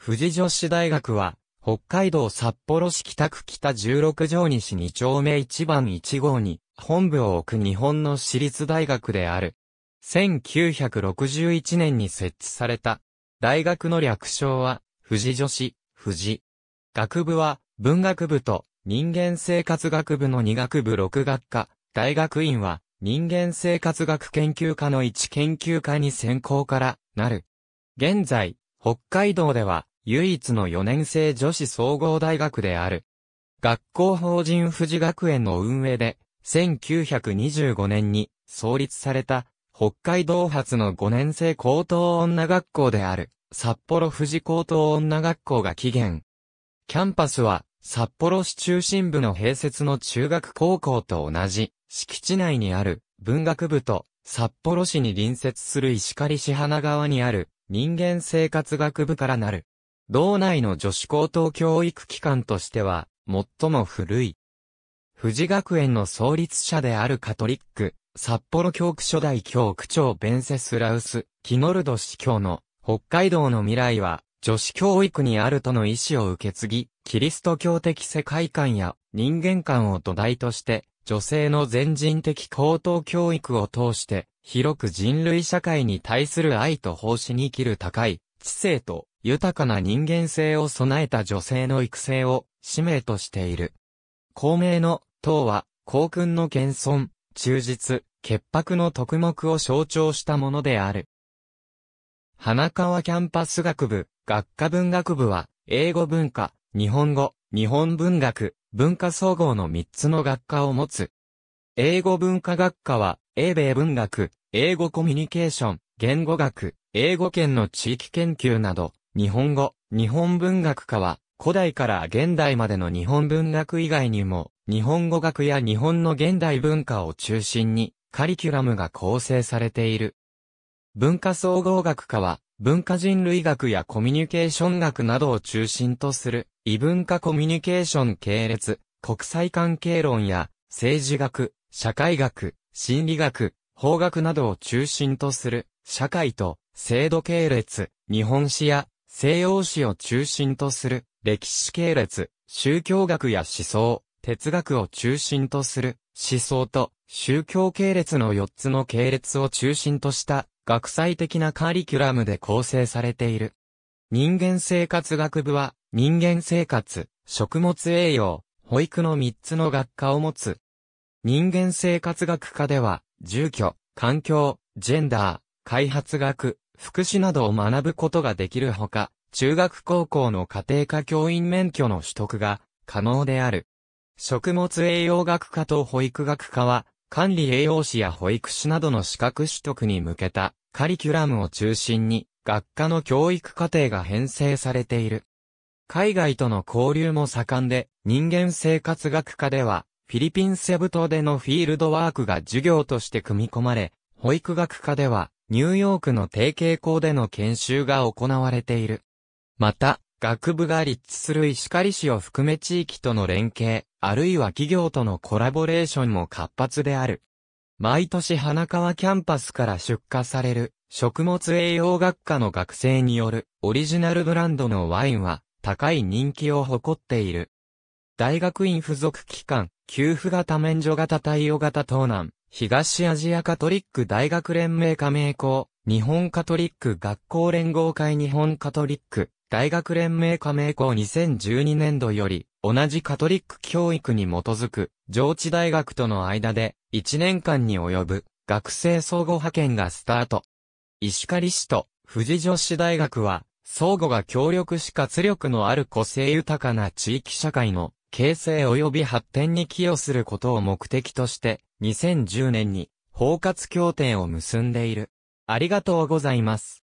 富士女子大学は、北海道札幌市北区北16条西2丁目1番1号に、本部を置く日本の私立大学である。1961年に設置された。大学の略称は、富士女子、富士。学部は、文学部と人間生活学部の2学部6学科。大学院は、人間生活学研究科の1研究科に専攻からなる。現在、北海道では唯一の4年生女子総合大学である。学校法人富士学園の運営で、1925年に創立された北海道発の5年生高等女学校である札幌富士高等女学校が起源。キャンパスは札幌市中心部の併設の中学高校と同じ敷地内にある文学部と札幌市に隣接する石狩市花川にある人間生活学部からなる。道内の女子高等教育機関としては、最も古い。富士学園の創立者であるカトリック、札幌教区初代教区長ベンセスラウス、キノルド司教の、北海道の未来は、女子教育にあるとの意思を受け継ぎ、キリスト教的世界観や人間観を土台として、女性の全人的高等教育を通して、広く人類社会に対する愛と奉仕に生きる高い、知性と豊かな人間性を備えた女性の育成を使命としている。公明の党は、皇君の謙遜、忠実、潔白の徳目を象徴したものである。花川キャンパス学部、学科文学部は、英語文化、日本語、日本文学、文化総合の3つの学科を持つ。英語文化学科は、英米文学、英語コミュニケーション、言語学、英語圏の地域研究など、日本語、日本文学科は、古代から現代までの日本文学以外にも、日本語学や日本の現代文化を中心に、カリキュラムが構成されている。文化総合学科は、文化人類学やコミュニケーション学などを中心とする、異文化コミュニケーション系列、国際関係論や、政治学、社会学、心理学、法学などを中心とする、社会と制度系列、日本史や西洋史を中心とする、歴史系列、宗教学や思想、哲学を中心とする、思想と宗教系列の4つの系列を中心とした学際的なカリキュラムで構成されている。人間生活学部は人間生活、食物栄養、保育の3つの学科を持つ。人間生活学科では住居、環境、ジェンダー、開発学、福祉などを学ぶことができるほか、中学高校の家庭科教員免許の取得が可能である。食物栄養学科と保育学科は、管理栄養士や保育士などの資格取得に向けたカリキュラムを中心に、学科の教育課程が編成されている。海外との交流も盛んで、人間生活学科では、フィリピンセブ島でのフィールドワークが授業として組み込まれ、保育学科ではニューヨークの提携校での研修が行われている。また、学部が立地する石狩市を含め地域との連携、あるいは企業とのコラボレーションも活発である。毎年花川キャンパスから出荷される食物栄養学科の学生によるオリジナルブランドのワインは高い人気を誇っている。大学院付属機関、給付型免除型対応型東南、東アジアカトリック大学連盟加盟校、日本カトリック学校連合会日本カトリック大学連盟加盟校2012年度より、同じカトリック教育に基づく、上智大学との間で、1年間に及ぶ、学生相互派遣がスタート。石狩市と、富士女子大学は、相互が協力し活力のある個性豊かな地域社会の形成及び発展に寄与することを目的として、2010年に包括協定を結んでいる。ありがとうございます。